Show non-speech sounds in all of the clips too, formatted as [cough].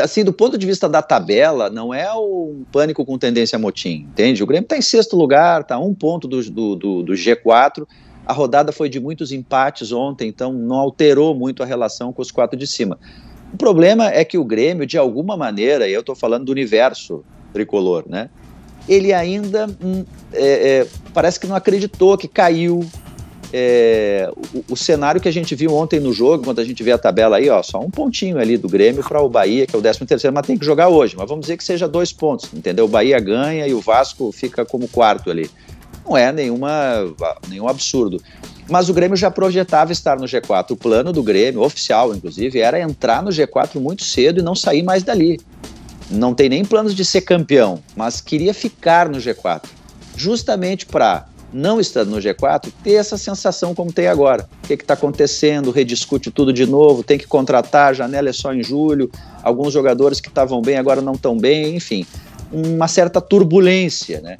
assim, do ponto de vista da tabela, não é um pânico com tendência a motim, entende? O Grêmio está em sexto lugar, está um ponto do, do, do, do G4. A rodada foi de muitos empates ontem, então não alterou muito a relação com os quatro de cima. O problema é que o Grêmio, de alguma maneira, e eu estou falando do universo tricolor, né? Ele ainda hum, é, é, parece que não acreditou que caiu, é, o, o, cenário que a gente viu ontem no jogo, quando a gente vê a tabela aí, ó, só um pontinho ali do Grêmio para o Bahia, que é o 13 terceiro, mas tem que jogar hoje. Mas vamos dizer que seja dois pontos, entendeu? O Bahia ganha e o Vasco fica como quarto ali. Não é nenhuma, nenhum absurdo. Mas o Grêmio já projetava estar no G4. O plano do Grêmio, oficial inclusive, era entrar no G4 muito cedo e não sair mais dali. Não tem nem planos de ser campeão, mas queria ficar no G4. Justamente para não estando no G4, ter essa sensação como tem agora. O que está acontecendo? Rediscute tudo de novo, tem que contratar, a janela é só em julho, alguns jogadores que estavam bem agora não estão bem, enfim, uma certa turbulência. Né?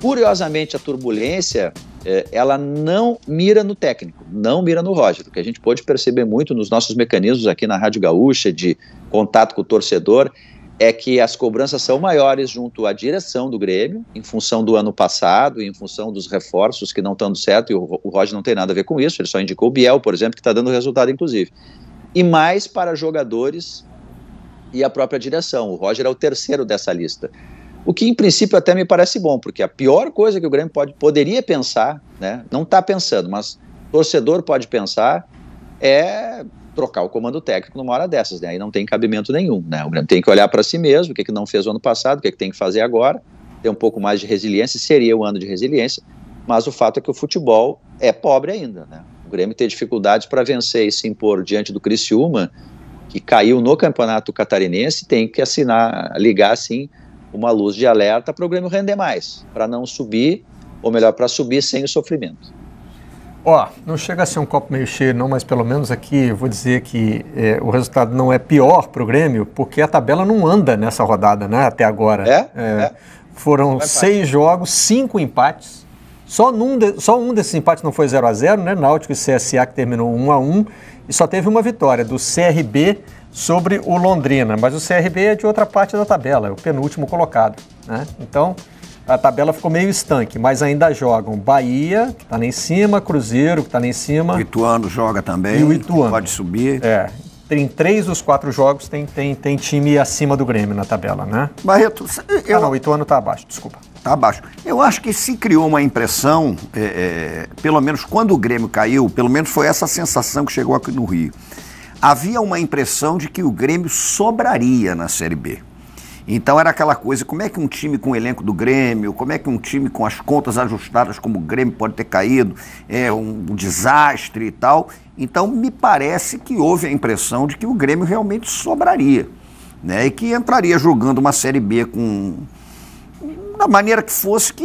Curiosamente, a turbulência eh, ela não mira no técnico, não mira no Roger, o que a gente pode perceber muito nos nossos mecanismos aqui na Rádio Gaúcha de contato com o torcedor é que as cobranças são maiores junto à direção do Grêmio, em função do ano passado, em função dos reforços que não estão dando certo, e o, Roger não tem nada a ver com isso, ele só indicou o Biel, por exemplo, que está dando resultado, inclusive. E mais para jogadores e a própria direção. O Roger é o terceiro dessa lista. O que, em princípio, até me parece bom, porque a pior coisa que o Grêmio pode, poderia pensar, né, não está pensando, mas torcedor pode pensar, é trocar o comando técnico numa hora dessas, né? Aí não tem cabimento nenhum, né? O Grêmio tem que olhar para si mesmo, o que, que não fez o ano passado, o que, que tem que fazer agora, ter um pouco mais de resiliência, seria um ano de resiliência, mas o fato é que o futebol é pobre ainda, né? O Grêmio tem dificuldades para vencer e se impor diante do Criciúma, que caiu no campeonato catarinense, tem que assinar, ligar assim uma luz de alerta para o Grêmio render mais, para não subir, ou melhor, para subir sem o sofrimento. Ó, não chega a ser um copo meio cheio, não, mas pelo menos aqui vou dizer que é, o resultado não é pior para o Grêmio, porque a tabela não anda nessa rodada, né? Até agora. É? é, é. Foram seis jogos, cinco empates. Só, num de, só um desses empates não foi 0 a 0 né? Náutico e CSA que terminou 1 a 1 e só teve uma vitória do CRB sobre o Londrina, mas o CRB é de outra parte da tabela, é o penúltimo colocado, né? Então, a tabela ficou meio estanque, mas ainda jogam Bahia, que está lá em cima, Cruzeiro, que está lá em cima. O Ituano joga também. E o Ituano. Pode subir. É. Em três dos quatro jogos tem, tem, tem time acima do Grêmio na tabela, né? Barreto, ah, eu... Ah, não, o Ituano está abaixo, desculpa. Está abaixo. Eu acho que se criou uma impressão, é, é, pelo menos quando o Grêmio caiu, pelo menos foi essa sensação que chegou aqui no Rio. Havia uma impressão de que o Grêmio sobraria na Série B. Então era aquela coisa, como é que um time com o elenco do Grêmio, como é que um time com as contas ajustadas como o Grêmio pode ter caído, é um, um desastre e tal. Então me parece que houve a impressão de que o Grêmio realmente sobraria, né? E que entraria jogando uma Série B com da maneira que fosse que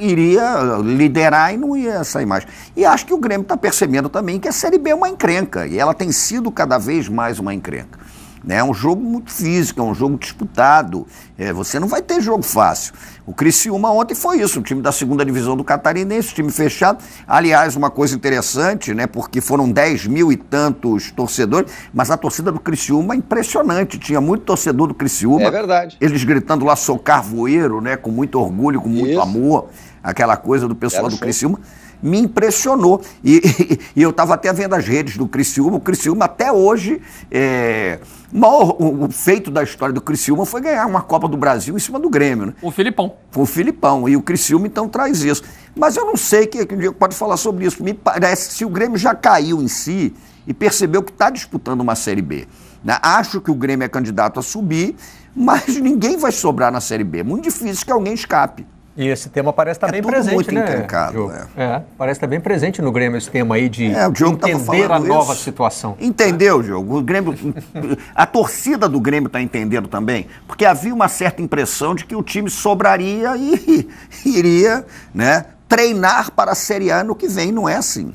iria liderar e não ia sair mais. E acho que o Grêmio está percebendo também que a Série B é uma encrenca e ela tem sido cada vez mais uma encrenca. Né? É um jogo muito físico, é um jogo disputado. É, você não vai ter jogo fácil. O Criciúma ontem foi isso, o time da segunda divisão do Catarinense, time fechado. Aliás, uma coisa interessante, né? Porque foram 10 mil e tantos torcedores, mas a torcida do Criciúma é impressionante. Tinha muito torcedor do Criciúma. É verdade. Eles gritando lá socar voeiro, né? Com muito orgulho, com muito isso. amor. Aquela coisa do pessoal Era do show. Criciúma me impressionou. E, e, [laughs] e eu estava até vendo as redes do Criciúma. O Criciúma até hoje. É, maior, o, o, feito da história do Criciúma foi ganhar uma Copa do Brasil em cima do Grêmio. Né? O Filipão. o Filipão. E o Criciúma então traz isso. Mas eu não sei que, que pode falar sobre isso. Me parece que se o Grêmio já caiu em si e percebeu que está disputando uma Série B. Né? Acho que o Grêmio é candidato a subir, mas ninguém vai sobrar na Série B. É muito difícil que alguém escape. E esse tema parece estar tá é bem presente, muito né? Encrencado, né? É, parece estar tá bem presente no Grêmio esse tema aí de é, entender a nova isso. situação. Entendeu, Diogo? O Grêmio, [laughs] a torcida do Grêmio está entendendo também, porque havia uma certa impressão de que o time sobraria e [laughs] iria, né, treinar para a Série A no que vem, não é assim.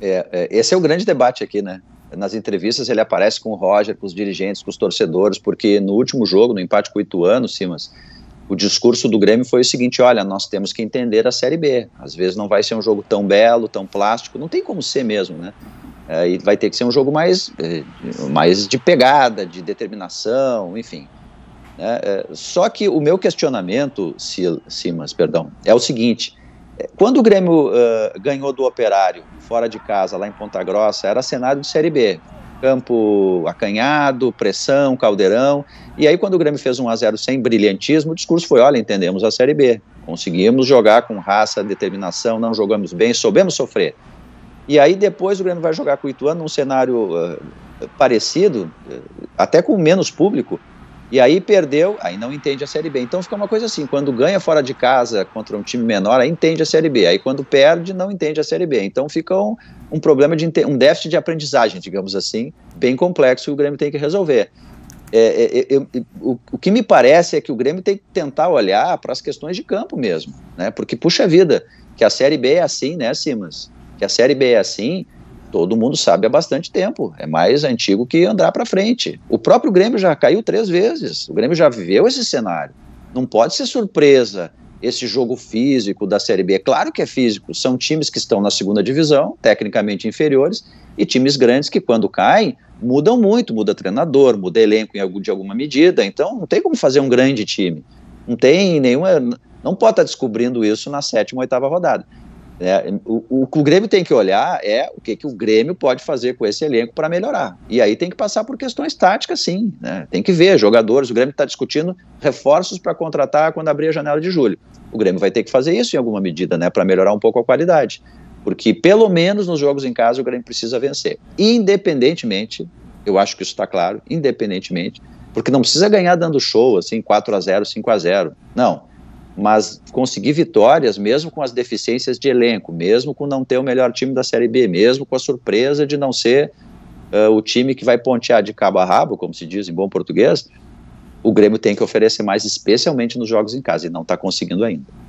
É, é, esse é o grande debate aqui, né? Nas entrevistas ele aparece com o Roger, com os dirigentes, com os torcedores, porque no último jogo, no empate com o Ituano, Simas, o discurso do Grêmio foi o seguinte: olha, nós temos que entender a Série B. Às vezes não vai ser um jogo tão belo, tão plástico, não tem como ser mesmo, né? É, e vai ter que ser um jogo mais, eh, mais de pegada, de determinação, enfim. Né? É, só que o meu questionamento, Simas, perdão, é o seguinte: eh, quando o Grêmio uh, ganhou do Operário fora de casa, lá em Ponta Grossa, era cenário de Série B campo acanhado, pressão, caldeirão. E aí, quando o Grêmio fez 1 a 0 sem brilhantismo, o discurso foi: olha, entendemos a Série B, conseguimos jogar com raça, determinação, não jogamos bem, soubemos sofrer. E aí, depois, o Grêmio vai jogar com o Ituano num cenário uh, parecido, eh, até com menos público, e aí perdeu, aí não entende a Série B. Então fica uma coisa assim: quando ganha fora de casa contra um time menor, aí entende a Série B. Aí quando perde, não entende a Série B. Então fica um, um problema de um déficit de aprendizagem, digamos assim, bem complexo que o Grêmio tem que resolver. É, é, é, o, o, que me parece é que o Grêmio tem que tentar olhar para as questões de campo mesmo, né? Porque puxa vida, que a Série B é assim, né, Simas? Que a Série B é assim, todo mundo sabe há bastante tempo. É mais antigo que andar para frente. O próprio Grêmio já caiu três vezes. O Grêmio já viveu esse cenário. Não pode ser surpresa esse jogo físico da Série B. É claro que é físico. São times que estão na segunda divisão, tecnicamente inferiores, e times grandes que, quando caem, mudam muito. Muda treinador, muda elenco algum, de alguma medida. Então, não tem como fazer um grande time. Não tem nenhuma. Não pode estar descobrindo isso na sétima ou oitava rodada. Né? o, o, que o Grêmio tem que olhar é o que, que o Grêmio pode fazer com esse elenco para melhorar. E aí tem que passar por questões táticas, sim. Né? Tem que ver jogadores. O Grêmio está discutindo reforços para contratar quando abrir a janela de julho. O Grêmio vai ter que fazer isso em alguma medida, né, para melhorar um pouco a qualidade. Porque pelo menos nos jogos em casa o Grêmio precisa vencer. Independentemente, eu acho que isso está claro, independentemente, porque não precisa ganhar dando show, assim, 4 a 0 5 a 0 Não mas conseguir vitórias mesmo com as deficiências de elenco, mesmo com não ter o melhor time da Série B, mesmo com a surpresa de não ser uh, o time que vai pontear de cabo a rabo, como se diz em bom português, o Grêmio tem que oferecer mais, especialmente nos jogos em casa, e não está conseguindo ainda.